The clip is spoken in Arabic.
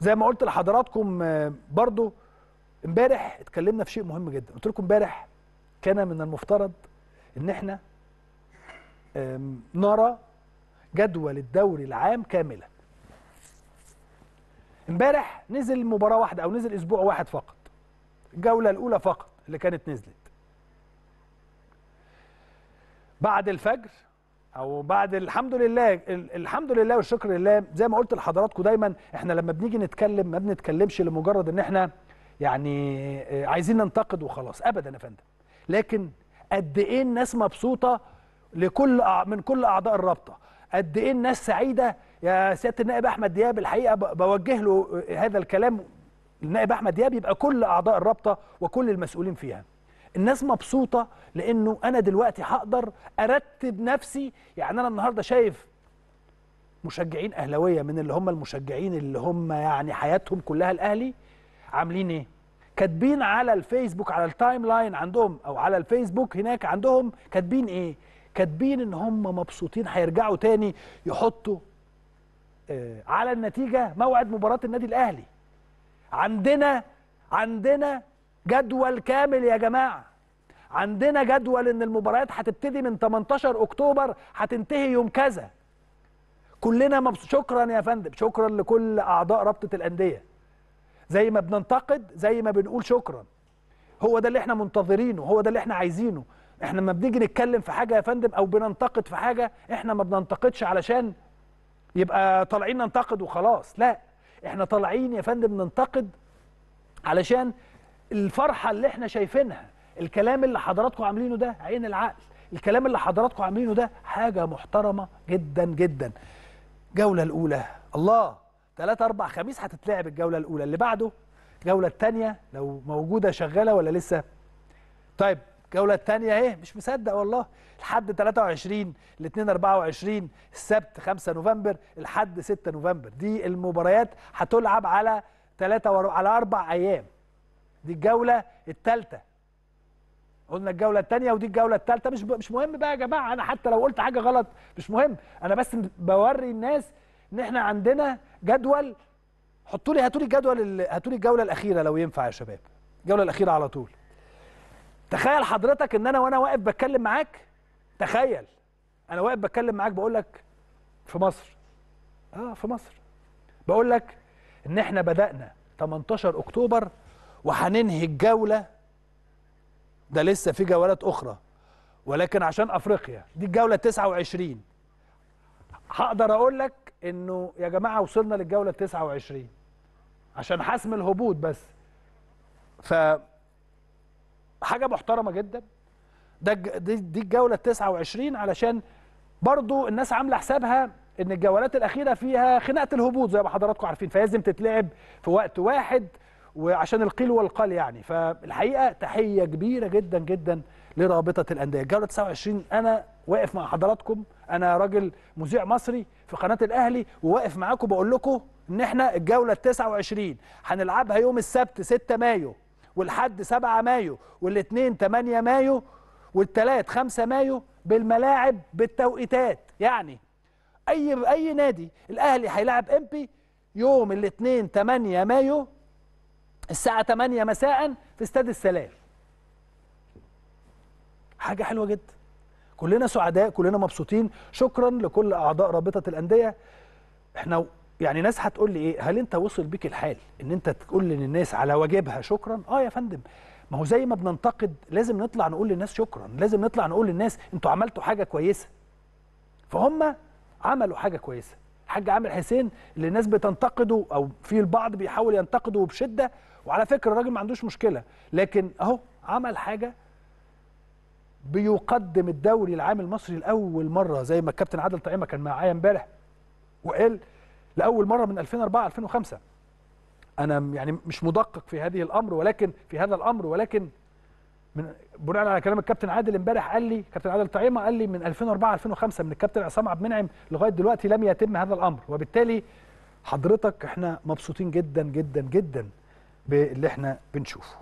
زي ما قلت لحضراتكم برضو امبارح اتكلمنا في شيء مهم جدا قلت لكم امبارح كان من المفترض ان احنا نرى جدول الدوري العام كاملا امبارح نزل مباراه واحده او نزل اسبوع واحد فقط الجوله الاولى فقط اللي كانت نزلت بعد الفجر او بعد الحمد لله الحمد لله والشكر لله زي ما قلت لحضراتكم دايما احنا لما بنيجي نتكلم ما بنتكلمش لمجرد ان احنا يعني آه، عايزين ننتقد وخلاص ابدا يا فندم لكن قد ايه الناس مبسوطه لكل من كل اعضاء الرابطه قد ايه الناس سعيده يا سياده النائب احمد دياب الحقيقه بوجه له آه، هذا الكلام النائب احمد دياب يبقى كل اعضاء الرابطه وكل المسؤولين فيها الناس مبسوطه لانه انا دلوقتي هقدر ارتب نفسي يعني انا النهارده شايف مشجعين اهلاويه من اللي هم المشجعين اللي هم يعني حياتهم كلها الاهلي عاملين ايه كاتبين على الفيسبوك على التايم لاين عندهم او على الفيسبوك هناك عندهم كاتبين ايه كاتبين ان هم مبسوطين هيرجعوا تاني يحطوا آه على النتيجه موعد مباراه النادي الاهلي عندنا عندنا جدول كامل يا جماعه عندنا جدول ان المباريات هتبتدي من 18 اكتوبر هتنتهي يوم كذا كلنا مبسوط شكرا يا فندم شكرا لكل اعضاء رابطه الانديه زي ما بننتقد زي ما بنقول شكرا هو ده اللي احنا منتظرينه هو ده اللي احنا عايزينه احنا لما بنيجي نتكلم في حاجه يا فندم او بننتقد في حاجه احنا ما بننتقدش علشان يبقى طالعين ننتقد وخلاص لا احنا طالعين يا فندم ننتقد علشان الفرحه اللي احنا شايفينها الكلام اللي حضراتكم عاملينه ده عين العقل الكلام اللي حضراتكم عاملينه ده حاجة محترمة جدا جدا جولة الأولى الله 3 4 خميس هتتلعب الجولة الأولى اللي بعده الجولة الثانية لو موجودة شغالة ولا لسه طيب الجولة الثانية اهي مش مصدق والله لحد 23 الاثنين 24 السبت 5 نوفمبر لحد 6 نوفمبر دي المباريات هتلعب على 3 على 4 ايام دي الجولة الثالثة قلنا الجوله الثانيه ودي الجوله الثالثه مش مش مهم بقى يا جماعه انا حتى لو قلت حاجه غلط مش مهم انا بس بوري الناس ان احنا عندنا جدول حطوا لي هاتوا لي الجدول هاتوا لي الجوله الاخيره لو ينفع يا شباب الجوله الاخيره على طول تخيل حضرتك ان انا وانا واقف بتكلم معاك تخيل انا واقف بتكلم معاك بقول لك في مصر اه في مصر بقول لك ان احنا بدانا 18 اكتوبر وهننهي الجوله ده لسه في جولات اخرى ولكن عشان افريقيا دي الجوله 29 هقدر اقول لك انه يا جماعه وصلنا للجوله 29 عشان حسم الهبوط بس ف حاجه محترمه جدا ده دي, دي الجوله 29 علشان برضو الناس عامله حسابها ان الجولات الاخيره فيها خناقه الهبوط زي ما حضراتكم عارفين فلازم تتلعب في وقت واحد وعشان القيل والقال يعني فالحقيقه تحيه كبيره جدا جدا لرابطه الانديه الجوله 29 انا واقف مع حضراتكم انا راجل مذيع مصري في قناه الاهلي وواقف معاكم بقول لكم ان احنا الجوله 29 هنلعبها يوم السبت 6 مايو والحد 7 مايو والاثنين 8 مايو والثلاث 5 مايو بالملاعب بالتوقيتات يعني اي اي نادي الاهلي هيلاعب امبي يوم الاثنين 8 مايو الساعة 8 مساء في استاد السلام حاجة حلوة جدا كلنا سعداء كلنا مبسوطين شكرا لكل أعضاء رابطة الأندية احنا يعني ناس هتقول لي ايه هل انت وصل بيك الحال ان انت تقول للناس على واجبها شكرا اه يا فندم ما هو زي ما بننتقد لازم نطلع نقول للناس شكرا لازم نطلع نقول للناس انتوا عملتوا حاجة كويسة فهم عملوا حاجة كويسة الحاج عامر حسين اللي الناس بتنتقده او في البعض بيحاول ينتقده بشده وعلى فكره الراجل ما عندوش مشكله لكن اهو عمل حاجه بيقدم الدوري العام المصري لاول مره زي ما الكابتن عادل طعيمه كان معايا امبارح وقال لاول مره من 2004 2005 انا يعني مش مدقق في هذه الامر ولكن في هذا الامر ولكن من بناء على كلام الكابتن عادل امبارح قال لي كابتن عادل طعيمه قال لي من 2004 2005 من الكابتن عصام عبد المنعم لغايه دلوقتي لم يتم هذا الامر وبالتالي حضرتك احنا مبسوطين جدا جدا جدا باللي احنا بنشوفه